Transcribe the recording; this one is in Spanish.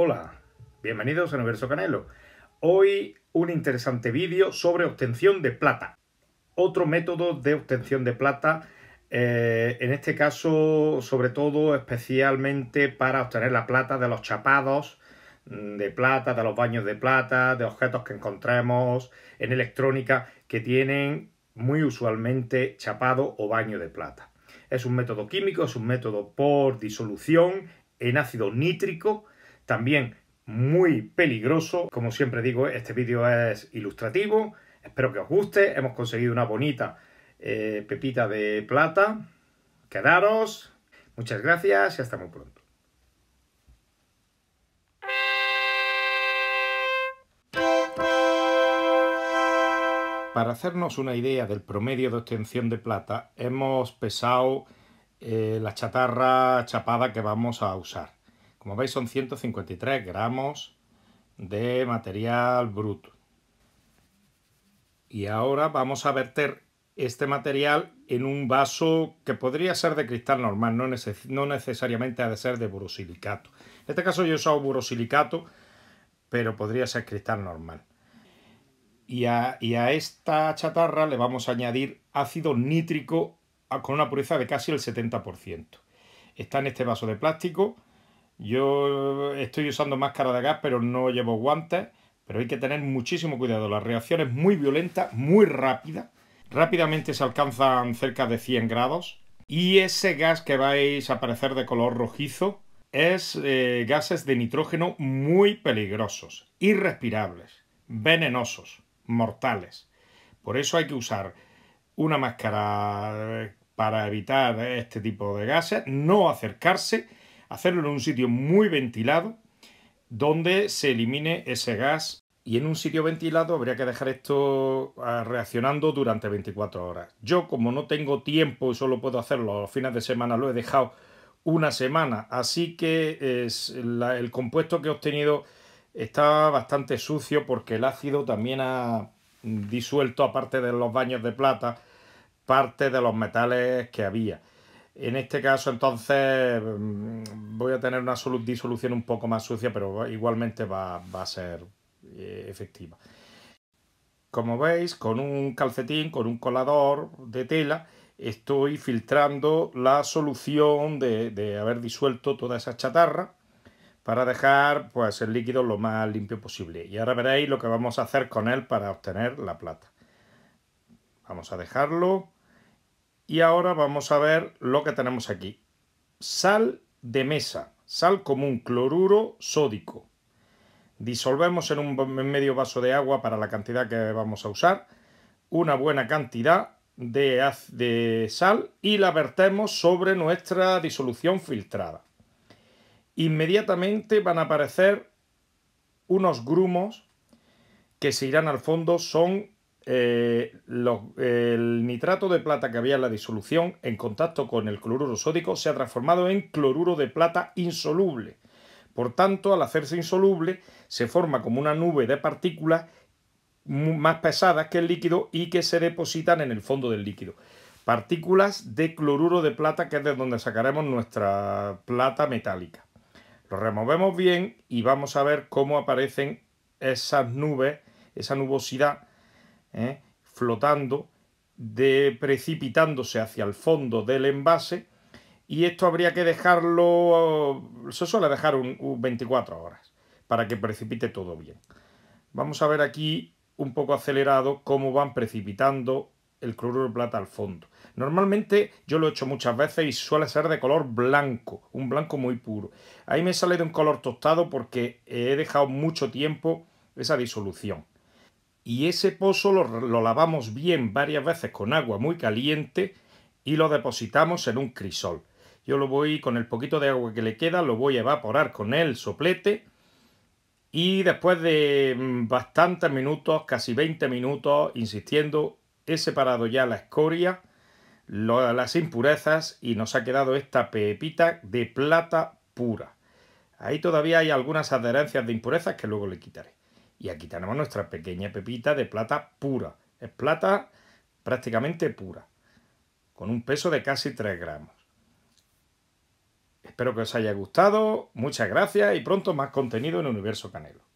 Hola, bienvenidos a Universo Canelo. Hoy un interesante vídeo sobre obtención de plata. Otro método de obtención de plata, eh, en este caso sobre todo especialmente para obtener la plata de los chapados mm, de plata, de los baños de plata, de objetos que encontremos en electrónica que tienen muy usualmente chapado o baño de plata. Es un método químico, es un método por disolución en ácido nítrico también muy peligroso. Como siempre digo, este vídeo es ilustrativo, espero que os guste, hemos conseguido una bonita eh, pepita de plata. Quedaros, muchas gracias y hasta muy pronto. Para hacernos una idea del promedio de obtención de plata, hemos pesado eh, la chatarra chapada que vamos a usar. Como veis son 153 gramos de material bruto. Y ahora vamos a verter este material en un vaso que podría ser de cristal normal, no, necesariamente ha de ser de borosilicato. En este caso yo he usado borosilicato, pero podría ser cristal normal. Y a, y a, esta chatarra le vamos a añadir ácido nítrico con una pureza de casi el 70%. Está en este vaso de plástico yo estoy usando máscara de gas, pero no llevo guantes. Pero hay que tener muchísimo cuidado. La reacción es muy violenta, muy rápida. Rápidamente se alcanzan cerca de 100 grados. Y ese gas que vais a aparecer de color rojizo es eh, gases de nitrógeno muy peligrosos, irrespirables, venenosos, mortales. Por eso hay que usar una máscara eh, para evitar este tipo de gases, no acercarse hacerlo en un sitio muy ventilado, donde se elimine ese gas. Y en un sitio ventilado habría que dejar esto ah, reaccionando durante 24 horas. Yo como no tengo tiempo y solo puedo hacerlo a los fines de semana, lo he dejado una semana. Así que el compuesto que he obtenido está bastante sucio porque el ácido también ha disuelto, aparte de los baños de plata, parte de los metales que había. En este caso, entonces, mm, voy a tener una disolución un poco más sucia, pero igualmente va, a ser eh, efectiva. Como veis, con un calcetín, con un colador de tela, estoy filtrando la solución de, haber disuelto toda esa chatarra para dejar pues, el líquido lo más limpio posible. Y ahora veréis lo que vamos a hacer con él para obtener la plata. Vamos a dejarlo y ahora vamos a ver lo que tenemos aquí. Sal de mesa, sal común, cloruro sódico. Disolvemos en un medio vaso de agua para la cantidad que vamos a usar, una buena cantidad de, de sal y la vertemos sobre nuestra disolución filtrada. Inmediatamente van a aparecer unos grumos que se irán al fondo, son eh, el nitrato de plata que había en la disolución en contacto con el cloruro sódico se ha transformado en cloruro de plata insoluble. Por tanto, al hacerse insoluble, se forma como una nube de partículas más pesadas que el líquido y que se depositan en el fondo del líquido. Partículas de cloruro de plata, que es de donde sacaremos nuestra plata metálica. Lo removemos bien y vamos a ver cómo aparecen esas nubes, esa nubosidad ¿eh? flotando, de, precipitándose hacia el fondo del envase. Y esto habría que dejarlo, se suele dejar un, 24 horas para que precipite todo bien. Vamos a ver aquí un poco acelerado cómo van precipitando el cloruro de plata al fondo. Normalmente yo lo he hecho muchas veces y suele ser de color blanco, un blanco muy puro. Ahí me sale de un color tostado porque he dejado mucho tiempo esa disolución y ese pozo lo, lavamos bien varias veces con agua muy caliente y lo depositamos en un crisol. Yo lo voy con el poquito de agua que le queda, lo voy a evaporar con el soplete y después de mm, bastantes minutos, casi 20 minutos, insistiendo, he separado ya la escoria, las impurezas y nos ha quedado esta pepita de plata pura. Ahí todavía hay algunas adherencias de impurezas que luego le quitaré. Y aquí tenemos nuestra pequeña pepita de plata pura. Es plata prácticamente pura, con un peso de casi 3 gramos. Espero que os haya gustado, muchas gracias y pronto más contenido en Universo Canelo.